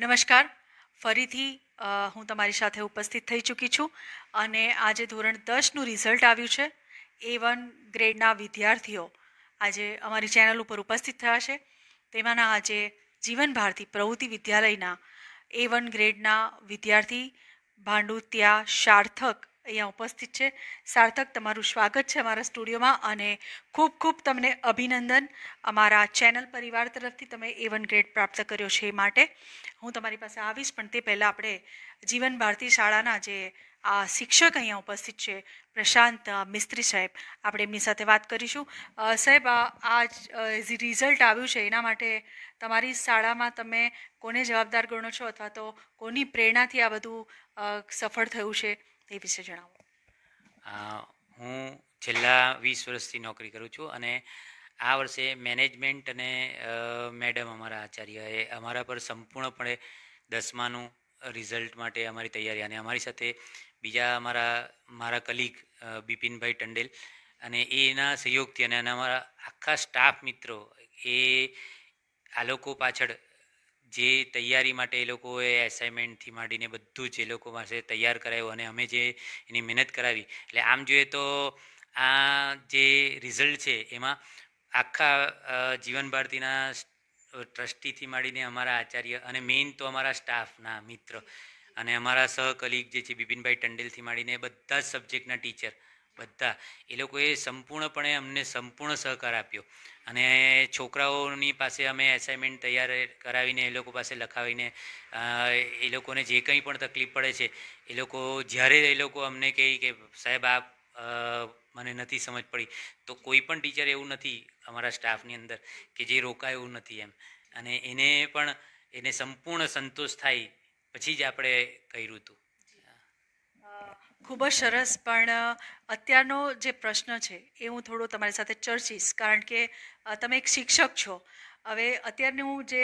નમસ્કાર ફરીથી હું તમારી સાથે ઉપસ્થિત થઈ ચૂકી છું અને આજે ધોરણ દસનું રિઝલ્ટ આવ્યું છે એ વન ગ્રેડના વિદ્યાર્થીઓ આજે અમારી ચેનલ ઉપર ઉપસ્થિત થયા છે તેમાંના આજે જીવન ભારતી પ્રવૃત્તિ વિદ્યાલયના એ વન ગ્રેડના વિદ્યાર્થી ભાંડુત્યા સાર્થક અહીંયા ઉપસ્થિત છે સાર્થક તમારું સ્વાગત છે અમારા સ્ટુડિયોમાં અને ખૂબ ખૂબ તમને અભિનંદન અમારા ચેનલ પરિવાર તરફથી તમે એ વન ગ્રેડ પ્રાપ્ત કર્યો છે એ માટે હું તમારી પાસે આવીશ પણ તે પહેલાં આપણે જીવન ભારતી શાળાના જે આ શિક્ષક અહીંયા ઉપસ્થિત છે પ્રશાંત મિસ્ત્રી સાહેબ આપણે એમની સાથે વાત કરીશું સાહેબ આ રિઝલ્ટ આવ્યું છે એના માટે તમારી શાળામાં તમે કોને જવાબદાર ગણો છો અથવા તો કોની પ્રેરણાથી આ બધું સફળ થયું છે એ વિશે જણાવો હું છેલ્લા વીસ વર્ષથી નોકરી કરું છું અને આ વર્ષે મેનેજમેન્ટ અને મેડમ અમારા આચાર્ય એ અમારા પર સંપૂર્ણપણે દસમાનું રિઝલ્ટ માટે અમારી તૈયારી અને અમારી સાથે બીજા અમારા મારા કલીગ બિપિનભાઈ ટંડેલ અને એના સહયોગથી અને અમારા આખા સ્ટાફ મિત્રો એ આ લોકો પાછળ જે તૈયારી માટે એ લોકોએ એસાઇનમેન્ટથી માંડીને બધું જ એ લોકો પાસે તૈયાર કરાયું અને અમે જે એની મહેનત કરાવી એટલે આમ જોઈએ તો આ જે રિઝલ્ટ છે એમાં આખા જીવન ભારતીના ટ્રસ્ટીથી માંડીને અમારા આચાર્ય અને મેઇન તો અમારા સ્ટાફના મિત્ર અને અમારા સહકલિગ જે છે બિપિનભાઈ ટંડેલથી માંડીને બધા જ સબ્જેક્ટના ટીચર બધા એ લોકોએ સંપૂર્ણપણે અમને સંપૂર્ણ સહકાર આપ્યો અને છોકરાઓની પાસે અમે એસાઇનમેન્ટ તૈયાર કરાવીને એ લોકો પાસે લખાવીને એ લોકોને જે કંઈ પણ તકલીફ પડે છે એ લોકો જ્યારે એ લોકો અમને કહે કે સાહેબ આ મને નથી સમજ પડી તો કોઈ પણ ટીચર એવું નથી અમારા સ્ટાફની અંદર કે જે રોકાય એવું નથી એમ અને એને પણ એને સંપૂર્ણ સંતોષ થાય પછી જ આપણે કર્યું હતું ખૂબ જ સરસ પણ અત્યારનો જે પ્રશ્ન છે એ હું થોડો તમારી સાથે ચર્ચીશ કારણ કે તમે એક શિક્ષક છો હવે અત્યારનું જે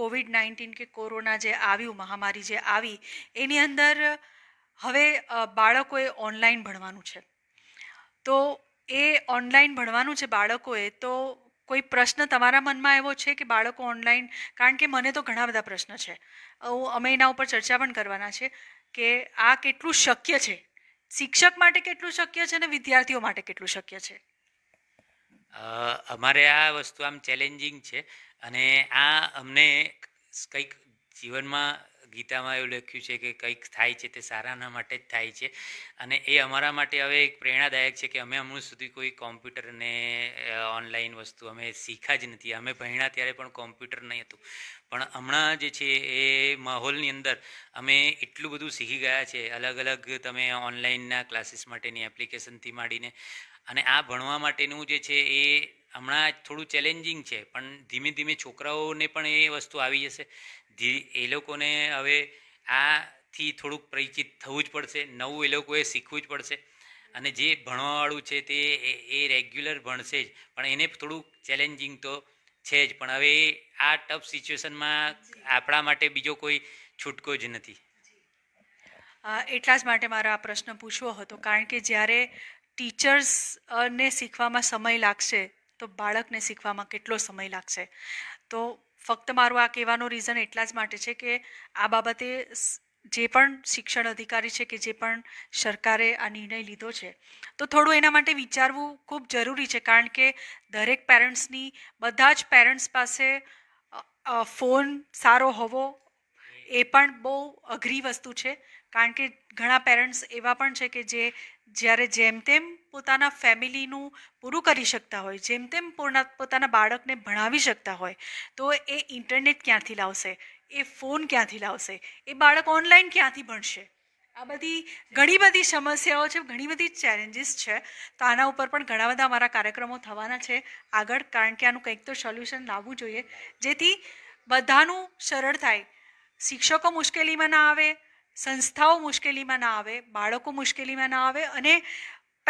કોવિડ નાઇન્ટીન કે કોરોના જે આવ્યું મહામારી જે આવી એની અંદર હવે બાળકોએ ઓનલાઈન ભણવાનું છે તો એ ઓનલાઈન ભણવાનું છે બાળકોએ તો કોઈ પ્રશ્ન તમારા મનમાં એવો છે કે બાળકો ઓનલાઈન કારણ કે મને તો ઘણા બધા પ્રશ્ન છે અમે એના ઉપર ચર્ચા પણ કરવાના છે કે આ કેટલું શક્ય છે શિક્ષક માટે કેટલું શક્ય છે અને વિદ્યાર્થીઓ માટે કેટલું શક્ય છે અમારે આ વસ્તુ આમ ચેલેન્જિંગ છે અને આ અમને કંઈક જીવનમાં ગીતામાં એવું લખ્યું છે કે કંઈક થાય છે તે સારાના માટે જ થાય છે અને એ અમારા માટે હવે એક પ્રેરણાદાયક છે કે અમે હમણાં સુધી કોઈ કોમ્પ્યુટર ને ઓનલાઈન વસ્તુ અમે શીખા જ નથી અમે ભણ્યા ત્યારે પણ કોમ્પ્યુટર નહીં હતું પણ હમણાં જે છે એ માહોલની અંદર અમે એટલું બધું શીખી ગયા છે અલગ અલગ તમે ઓનલાઈનના ક્લાસીસ માટેની એપ્લિકેશનથી માંડીને અને આ ભણવા માટેનું જે છે એ હમણાં થોડું ચેલેન્જિંગ છે પણ ધીમે ધીમે છોકરાઓને પણ એ વસ્તુ આવી જશે એ લોકોને હવે આથી થોડુંક પરિચિત થવું જ પડશે નવું એ લોકોએ શીખવું જ પડશે અને જે ભણવાવાળું છે તે એ રેગ્યુલર ભણશે જ પણ એને થોડુંક ચેલેન્જિંગ તો છે જ પણ હવે આ ટફ સિચ્યુએશનમાં આપણા માટે બીજો કોઈ છૂટકો જ નથી એટલા જ માટે મારા આ પ્રશ્ન પૂછવો હતો કારણ કે જ્યારે ટીચર્સને શીખવામાં સમય લાગશે તો બાળકને શીખવામાં કેટલો સમય લાગશે તો ફક્ત મારું આ કહેવાનો રીઝન એટલા જ માટે છે કે આ બાબતે જે પણ શિક્ષણ અધિકારી છે કે જે પણ સરકારે આ નિર્ણય લીધો છે તો થોડું એના માટે વિચારવું ખૂબ જરૂરી છે કારણ કે દરેક પેરેન્ટ્સની બધા જ પેરેન્ટ્સ પાસે ફોન સારો હોવો એ પણ બહુ અઘરી વસ્તુ છે કારણ કે ઘણા પેરેન્ટ્સ એવા પણ છે કે જે જ્યારે જેમ તેમ પોતાના ફેમિલીનું પૂરું કરી શકતા હોય જેમ તેમ પોતાના બાળકને ભણાવી શકતા હોય તો એ ઇન્ટરનેટ ક્યાંથી લાવશે એ ફોન ક્યાંથી લાવશે એ બાળક ઓનલાઈન ક્યાંથી ભણશે આ બધી ઘણી બધી સમસ્યાઓ છે ઘણી બધી ચેલેન્જીસ છે તો આના ઉપર પણ ઘણા બધા મારા કાર્યક્રમો થવાના છે આગળ કારણ કે આનું કંઈક તો સોલ્યુશન લાવવું જોઈએ જેથી બધાનું સરળ થાય શિક્ષકો મુશ્કેલીમાં ના આવે સંસ્થાઓ મુશ્કેલીમાં ના આવે બાળકો મુશ્કેલીમાં ના આવે અને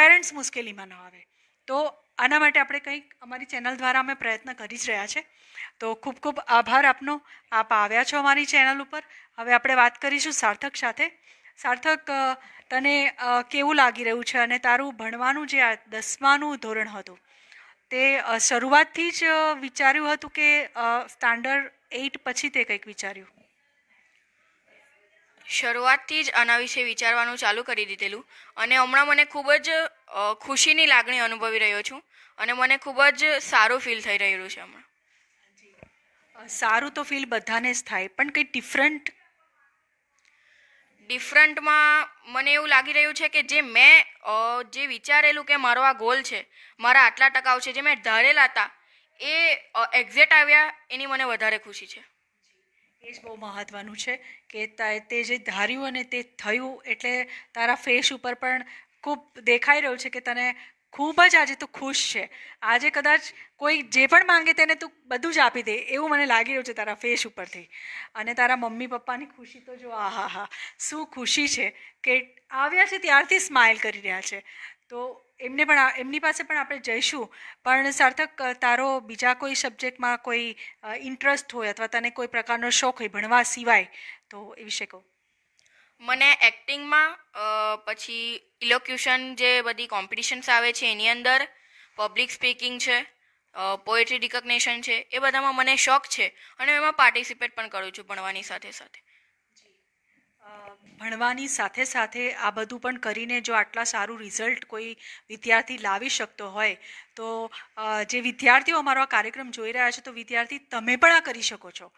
પેરેન્ટ્સ મુશ્કેલીમાં ના આવે તો આના માટે આપણે કંઈક અમારી ચેનલ દ્વારા અમે પ્રયત્ન કરી જ રહ્યા છે તો ખૂબ ખૂબ આભાર આપનો આપ આવ્યા છો અમારી ચેનલ ઉપર હવે આપણે વાત કરીશું સાર્થક સાથે સાર્થક તને કેવું લાગી રહ્યું છે અને તારું ભણવાનું જે આ દસમાનું ધોરણ હતું તે શરૂઆતથી જ વિચાર્યું હતું કે સ્ટાન્ડર્ડ એઇટ પછી તે કંઈક વિચાર્યું શરૂઆતથી જ આના વિશે વિચારવાનું ચાલુ કરી દીધેલું અને હમણાં મને ખૂબ જ ખુશીની લાગણી અનુભવી રહ્યો છું અને મને ખૂબ જ સારું ફીલ થઈ રહ્યું છે હમણાં સારું તો ફીલ બધાને જ થાય પણ કંઈ ડિફરન્ટ ડિફરન્ટમાં મને એવું લાગી રહ્યું છે કે જે મેં જે વિચારેલું કે મારો આ ગોલ છે મારા આટલા ટકા છે જે મેં ધારેલા હતા એ એક્ઝેક્ટ આવ્યા એની મને વધારે ખુશી છે એ જ બહુ મહત્ત્વનું છે કે તે જે ધાર્યું અને તે થયું એટલે તારા ફેસ ઉપર પણ ખૂબ દેખાઈ રહ્યું છે કે તને ખૂબ જ આજે તું ખુશ છે આજે કદાચ કોઈ જે પણ માંગે તેને તું બધું જ આપી દે એવું મને લાગી રહ્યું છે તારા ફેસ ઉપરથી અને તારા મમ્મી પપ્પાની ખુશી તો જો આ હા હા શું ખુશી છે કે આવ્યા છે ત્યારથી સ્માઇલ કરી રહ્યા છે તો એમને પણ એમની પાસે પણ આપણે જઈશું પણ સાર્થક તારો બીજા કોઈ સબ્જેક્ટમાં કોઈ ઇન્ટરેસ્ટ હોય અથવા તને કોઈ પ્રકારનો શોખ હોય ભણવા સિવાય તો એ વિશે કહું મને એક્ટિંગમાં પછી ઇલોક્યુશન જે બધી કોમ્પિટિશન્સ આવે છે એની અંદર પબ્લિક સ્પીકિંગ છે પોએટ્રી રિકગ્નેશન છે એ બધામાં મને શોખ છે અને એમાં પાર્ટિસિપેટ પણ કરું છું ભણવાની સાથે સાથે ભણવાની સાથે સાથે આ બધું પણ કરીને જો આટલા સારું રિઝલ્ટ કોઈ વિદ્યાર્થી લાવી શકતો હોય તો જે વિદ્યાર્થીઓ અમારો આ કાર્યક્રમ જોઈ રહ્યા છે તો વિદ્યાર્થી તમે પણ આ કરી શકો છો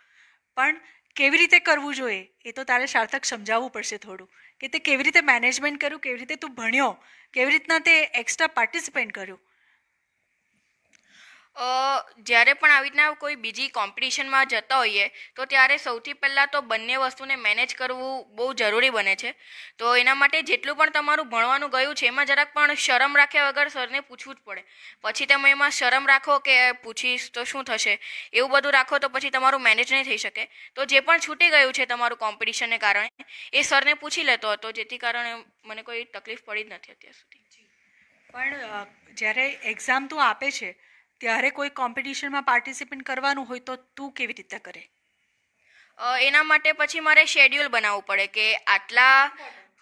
પણ કેવી રીતે કરવું જોઈએ એ તો તારે સાર્થક સમજાવવું પડશે થોડું કે તે કેવી રીતે મેનેજમેન્ટ કર્યું કેવી રીતે તું ભણ્યો કેવી રીતના તે એક્સ્ટ્રા પાર્ટિસિપેટ કર્યું જ્યારે પણ આવી રીતના કોઈ બીજી કોમ્પિટિશનમાં જતા હોઈએ તો ત્યારે સૌથી પહેલાં તો બંને વસ્તુને મેનેજ કરવું બહુ જરૂરી બને છે તો એના માટે જેટલું પણ તમારું ભણવાનું ગયું છે એમાં જરાક પણ શરમ રાખ્યા વગર સરને પૂછવું જ પડે પછી તમે એમાં શરમ રાખો કે પૂછીશ તો શું થશે એવું બધું રાખો તો પછી તમારું મેનેજ નહીં થઈ શકે તો જે પણ છૂટી ગયું છે તમારું કોમ્પિટિશનને કારણે એ સરને પૂછી લેતો હતો જેથી કારણે મને કોઈ તકલીફ પડી જ નથી અત્યાર સુધી પણ જ્યારે એક્ઝામ તો આપે છે ત્યારે કોઈ કોમ્પિટિશનમાં પાર્ટિસિપેટ કરવાનું હોય તો તું કેવી રીતે કરે એના માટે પછી મારે શેડ્યુલ બનાવવું પડે કે આટલા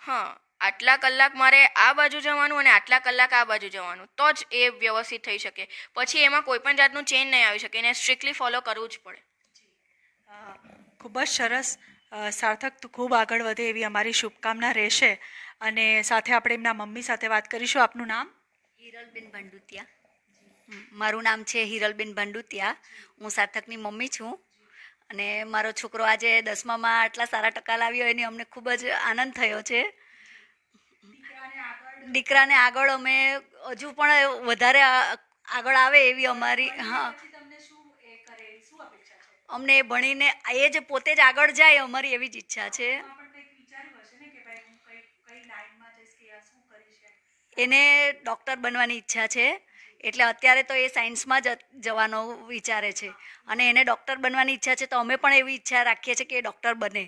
હા આટલા કલાક મારે આ બાજુ જવાનું અને આટલા કલાક આ બાજુ જવાનું તો જ એ વ્યવસ્થિત થઈ શકે પછી એમાં કોઈ પણ જાતનું ચેન્જ નહીં આવી શકે એને સ્ટ્રિક્ટલી ફોલો કરવું જ પડે ખૂબ જ સરસ સાર્થક તું ખૂબ આગળ વધે એવી અમારી શુભકામના રહેશે અને સાથે આપણે એમના મમ્મી સાથે વાત કરીશું આપનું નામ હિરલબેન ભંડુતિયા મારું નામ છે હિરલબેન ભંડુતિયા હું સાર્થકની મમ્મી છું અને મારો છોકરો આજે દસમામાં આટલા સારા ટકા લાવ્યો એની અમને ખૂબ જ આનંદ થયો છે દીકરાને આગળ અમે હજુ પણ વધારે આગળ આવે એવી અમારી હા અમને એ ભણીને એ જ પોતે જ આગળ જાય અમારી એવી જ ઈચ્છા છે એને ડૉક્ટર બનવાની ઈચ્છા છે એટલે અત્યારે તો એ સાયન્સમાં જ જવાનો વિચારે છે અને એને ડૉક્ટર બનવાની ઈચ્છા છે તો અમે પણ એવી ઈચ્છા રાખીએ છીએ કે એ ડૉક્ટર બને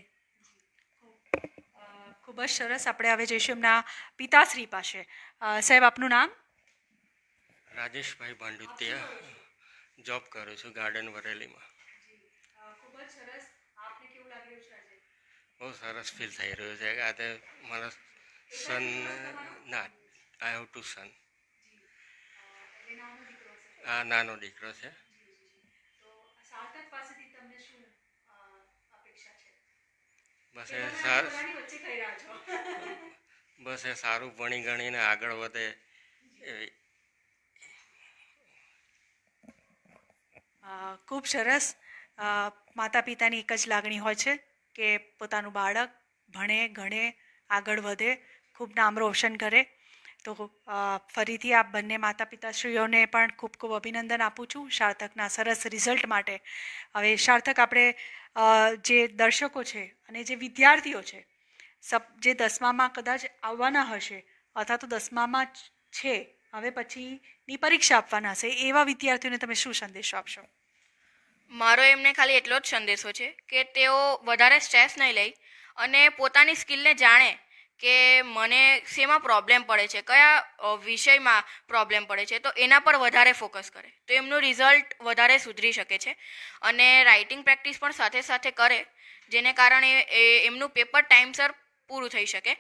ખૂબ જ સરસ આપણે હવે જઈશું એમના પિતાશ્રી પાસે સાહેબ આપનું નામ રાજેશભાઈ ભાંડુત્ય જોબ કરું છું ગાર્ડન વરેલીમાં ખૂબ જ સરસ આપને કેવું લાગી છે બહુ સરસ ફીલ થઈ રહ્યું છે આજે મારા સન ના આઈ હેવ ટુ સન આ નાનો દીકરો છે બસ એ બસ એ સારું ભણી ગણીને આગળ વધે એવી ખૂબ સરસ માતા પિતાની એક જ લાગણી હોય છે કે પોતાનું બાળક ભણે ગણે આગળ વધે ખૂબ નામ રોશન કરે તો ફરીથી આપ બંને માતા પિતાશ્રીઓને પણ ખૂબ ખૂબ અભિનંદન આપું છું સાર્થકના સરસ રિઝલ્ટ માટે હવે સાર્થક આપણે જે દર્શકો છે અને જે વિદ્યાર્થીઓ છે સબ જે દસમામાં કદાચ આવવાના હશે અથવા તો દસમામાં છે હવે પછીની પરીક્ષા આપવાના હશે એવા વિદ્યાર્થીઓને તમે શું સંદેશો આપશો મારો એમને ખાલી એટલો જ સંદેશો છે કે તેઓ વધારે સ્ટ્રેસ નહીં લે અને પોતાની સ્કિલને જાણે કે મને શેમાં પ્રોબ્લેમ પડે છે કયા વિષયમાં પ્રોબ્લેમ પડે છે તો એના પર વધારે ફોકસ કરે તો એમનું રિઝલ્ટ વધારે સુધરી શકે છે અને રાઇટિંગ પ્રેક્ટિસ પણ સાથે સાથે કરે જેને કારણે એમનું પેપર ટાઈમસર પૂરું થઈ શકે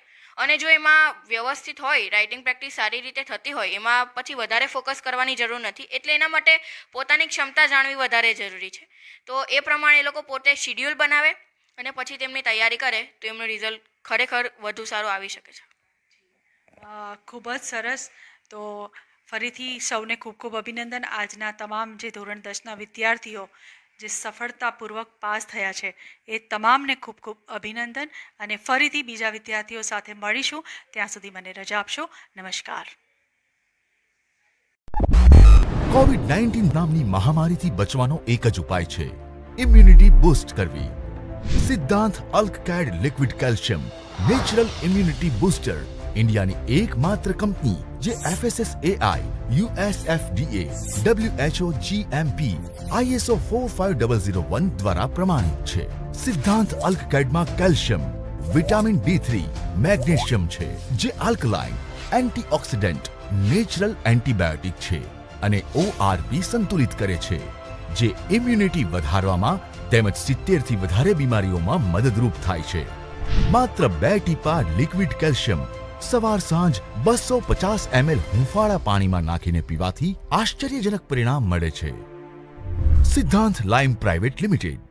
અને જો એમાં વ્યવસ્થિત હોય રાઇટિંગ પ્રેક્ટિસ સારી રીતે થતી હોય એમાં પછી વધારે ફોકસ કરવાની જરૂર નથી એટલે એના માટે પોતાની ક્ષમતા જાણવી વધારે જરૂરી છે તો એ પ્રમાણે એ લોકો પોતે શિડ્યુલ બનાવે અને પછી તેમની તૈયારી કરે તો એમનું રિઝલ્ટ ખરેખર વધુ સારું આવી શકે છે ખૂબ જ સરસ તો ફરીથી સૌને ખૂબ ખૂબ અભિનંદન આજના તમામ જે ધોરણ દસના વિદ્યાર્થીઓ જે સફળતાપૂર્વક પાસ થયા છે એ તમામને ખૂબ ખૂબ અભિનંદન અને ફરીથી બીજા વિદ્યાર્થીઓ સાથે મળીશું ત્યાં સુધી મને રજા આપશો નમસ્કાર કોવિડ નાઇન્ટીન નામની મહામારીથી બચવાનો એક જ ઉપાય છે ઇમ્યુનિટી બૂસ્ટ કરવી સિદ્ધાંત અલ્કકેડ liquid calcium natural immunity booster ઇન્ડિયાની એકમાત્ર કંપની જે FSSAI USFDA WHO GMP ISO four five double zero one દ્વારા પ્રમાણિત છે સિદ્ધાંત અલ્કકેડમાં calcium vitamin D three magnesium છે જે આલ્કલાઇન એન્ટીઓક્સિડન્ટ નેચરલ એન્ટીબાયોટિક છે અને ઓઆરપી સંતુલિત કરે છે જે ઇમ્યુનિટી વધારવામાં તેમજ સિત્તેરથી વધારે બીમારીઓમાં મદદરૂપ થાય છે માત્ર બે ટીપા લિક્વિડ કેલ્શિયમ સવાર સાંજ બસો પચાસ એમએલ હુંફાળા પાણીમાં નાખીને પીવાથી આશ્ચર્યજનક પરિણામ મળે છે સિદ્ધાંત લાઇમ પ્રાઇવેટ લિમિટેડ